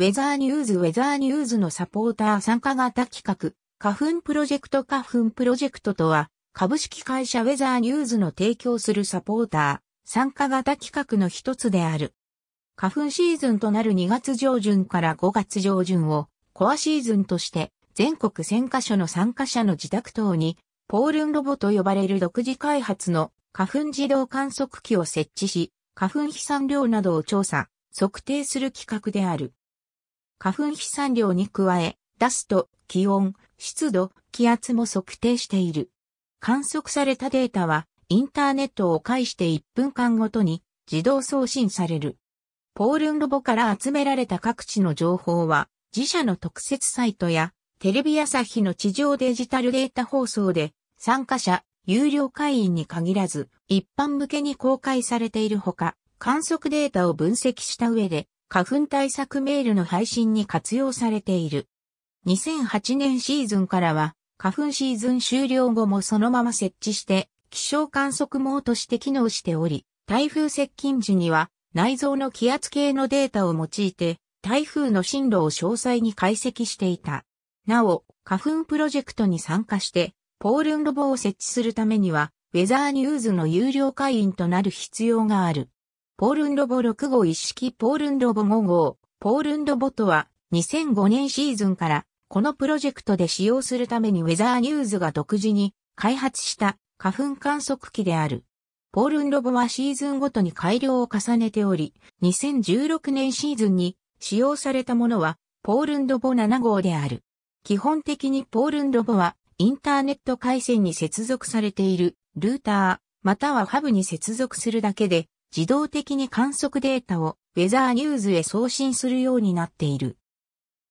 ウェザーニューズウェザーニューズのサポーター参加型企画、花粉プロジェクト花粉プロジェクトとは、株式会社ウェザーニューズの提供するサポーター、参加型企画の一つである。花粉シーズンとなる2月上旬から5月上旬を、コアシーズンとして、全国1000カ所の参加者の自宅等に、ポールンロボと呼ばれる独自開発の花粉自動観測機を設置し、花粉飛散量などを調査、測定する企画である。花粉飛散量に加え、ダスト、気温、湿度、気圧も測定している。観測されたデータは、インターネットを介して1分間ごとに自動送信される。ポールンロボから集められた各地の情報は、自社の特設サイトや、テレビ朝日の地上デジタルデータ放送で、参加者、有料会員に限らず、一般向けに公開されているほか、観測データを分析した上で、花粉対策メールの配信に活用されている。2008年シーズンからは、花粉シーズン終了後もそのまま設置して、気象観測網として機能しており、台風接近時には内蔵の気圧計のデータを用いて、台風の進路を詳細に解析していた。なお、花粉プロジェクトに参加して、ポールンロボを設置するためには、ウェザーニューズの有料会員となる必要がある。ポールンロボ6号一式ポールンロボ5号、ポールンロボとは2005年シーズンからこのプロジェクトで使用するためにウェザーニューズが独自に開発した花粉観測機である。ポールンロボはシーズンごとに改良を重ねており、2016年シーズンに使用されたものはポールンロボ7号である。基本的にポールンロボはインターネット回線に接続されているルーター、またはハブに接続するだけで自動的に観測データをウェザーニューズへ送信するようになっている。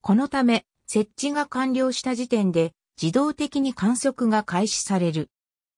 このため、設置が完了した時点で自動的に観測が開始される。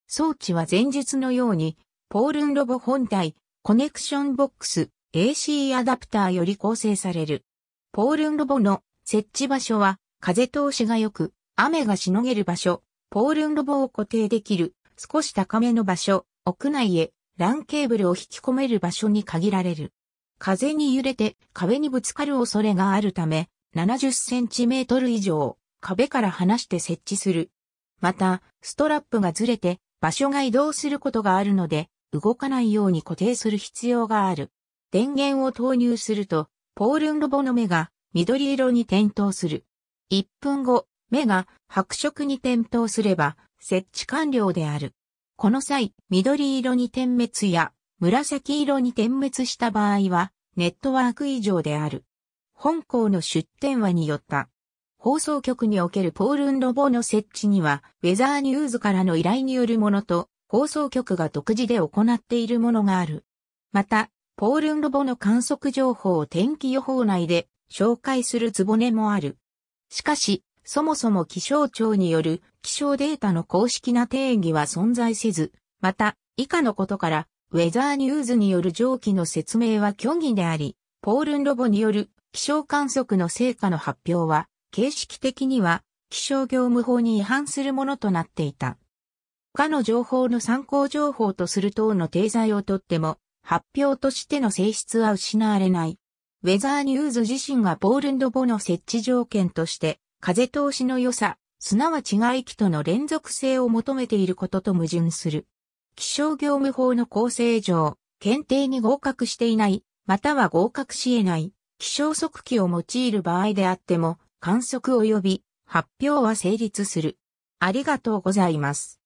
装置は前述のように、ポールンロボ本体、コネクションボックス、AC アダプターより構成される。ポールンロボの設置場所は、風通しが良く、雨がしのげる場所、ポールンロボを固定できる、少し高めの場所、屋内へランケーブルを引き込める場所に限られる。風に揺れて壁にぶつかる恐れがあるため、70センチメートル以上、壁から離して設置する。また、ストラップがずれて、場所が移動することがあるので、動かないように固定する必要がある。電源を投入すると、ポールンロボの目が緑色に点灯する。1分後、目が白色に点灯すれば、設置完了である。この際、緑色に点滅や紫色に点滅した場合は、ネットワーク以上である。本校の出展話によった。放送局におけるポールンロボの設置には、ウェザーニューズからの依頼によるものと、放送局が独自で行っているものがある。また、ポールンロボの観測情報を天気予報内で紹介するツボネもある。しかし、そもそも気象庁による気象データの公式な定義は存在せず、また、以下のことから、ウェザーニューズによる蒸気の説明は虚偽であり、ポールンロボによる気象観測の成果の発表は、形式的には気象業務法に違反するものとなっていた。他の情報の参考情報とする等の定罪をとっても、発表としての性質は失われない。ウェザーニューズ自身がポールンロボの設置条件として、風通しの良さ、すなわち外気との連続性を求めていることと矛盾する。気象業務法の構成上、検定に合格していない、または合格し得ない、気象測記を用いる場合であっても、観測及び発表は成立する。ありがとうございます。